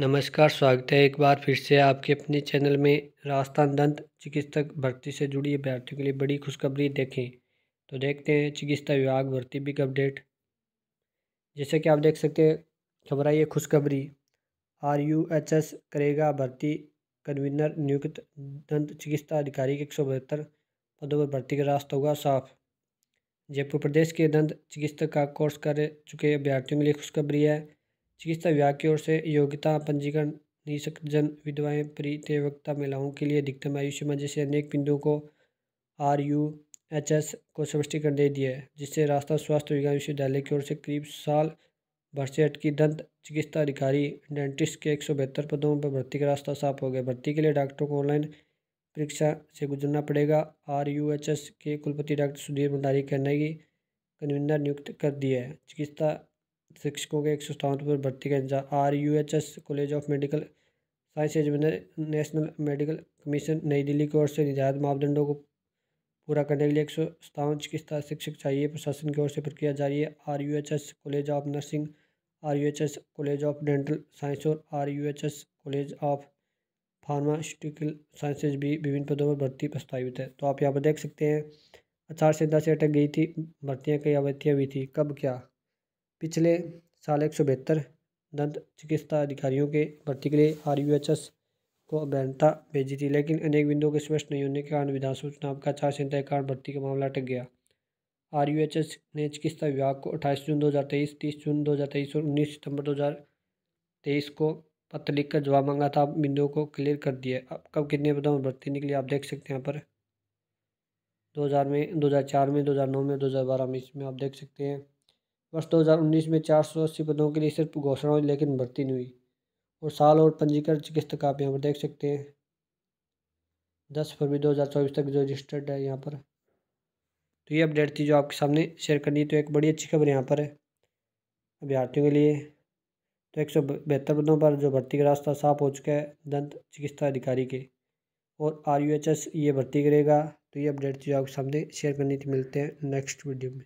नमस्कार स्वागत है एक बार फिर से आपके अपने चैनल में राजस्थान दंत चिकित्सक भर्ती से जुड़ी अभ्यर्थियों के लिए बड़ी खुशखबरी देखें तो देखते हैं चिकित्सा विभाग भर्ती बिग अपडेट जैसे कि आप देख सकते हैं खबर आई है खुशखबरी आर यू एच एस करेगा भर्ती कन्वीनर नियुक्त दंत चिकित्सा अधिकारी के एक सौ बहत्तर पदों पर भर्ती का रास्ता होगा साफ जयपुर प्रदेश के दंत चिकित्सक का कोर्स कर चुके अभ्यर्थियों के लिए खुशखबरी है चिकित्सा विभाग की ओर से योग्यता पंजीकरण निशक्त जन विधवाएं परितेवक्ता महिलाओं के लिए अधिकतम आयु सीमा जैसे अनेक बिंदुओं को आर यू एच एस को स्पष्टीकरण दे दिया है जिससे रास्ता स्वास्थ्य विज्ञान विश्वविद्यालय की ओर से करीब साल भर से अटकी दंत चिकित्सा अधिकारी डेंटिस्ट के एक सौ बहत्तर पदों पर भर्ती का रास्ता साफ हो गया भर्ती के लिए डॉक्टरों को ऑनलाइन परीक्षा से गुजरना पड़ेगा आर यू एच एस के कुलपति डॉक्टर सुधीर भंडारी कहना की कन्वीनर नियुक्त कर दिया है चिकित्सा शिक्षकों के एक सौ स्थानों पर भर्ती का इंतजार R U H S college of medical science एजुमिनर नेशनल मेडिकल कमीशन नई दिल्ली की ओर से निर्धारित मापदंडों को पूरा करने के लिए एक सौ सतावन चिकित्सा शिक्षक चाहिए प्रशासन की ओर से प्रक्रिया जारी है R U H S college of nursing R U H S college of dental science और R U H S college of pharmaceutical sciences भी विभिन्न पदों पर भर्ती प्रस्तावित है तो आप यहाँ पर देख सकते हैं आचार संहिता से अटक गई थी भर्तियाँ कई अवैधियाँ भी थी कब क्या पिछले साल एक सौ बेहतर दंत चिकित्सा अधिकारियों के भर्ती के लिए आर यू एच एस को अभ्यंता भेजी थी लेकिन अनेक बिंदुओं के स्पष्ट नहीं होने के कारण विधानसभा चुनाव का आचार संहिता के कारण भर्ती का मामला अटक गया आर यू एच एस ने चिकित्सा विभाग को अट्ठाईस जून दो हज़ार तेईस तीस जून दो हज़ार तेईस और उन्नीस सितंबर दो हज़ार तेईस को पत्र लिखकर जवाब मांगा था आप बिंदुओं को क्लियर कर दिया अब कब कितने पदों में भर्ती निकली आप देख सकते हैं यहाँ पर 2000 में 2004 में 2009 में 2012 में इसमें आप देख सकते हैं वर्ष 2019 में चार सौ अस्सी पदों के लिए सिर्फ घोषणा हुई लेकिन भर्ती नहीं हुई और साल और पंजीकरण चिकित्सक आप यहाँ पर देख सकते हैं दस फरवरी 2024 तक जो रजिस्टर्ड है यहाँ पर तो ये अपडेट थी जो आपके सामने शेयर करनी तो एक बड़ी अच्छी खबर यहाँ पर है अभ्यार्थियों के लिए तो एक सौ बेहतर पदों पर जो भर्ती का रास्ता साफ हो चुका है दंत चिकित्सा अधिकारी के और आर यू एच एस ये भर्ती करेगा तो ये अपडेट जो आपके सामने शेयर करनी थी मिलते हैं नेक्स्ट वीडियो में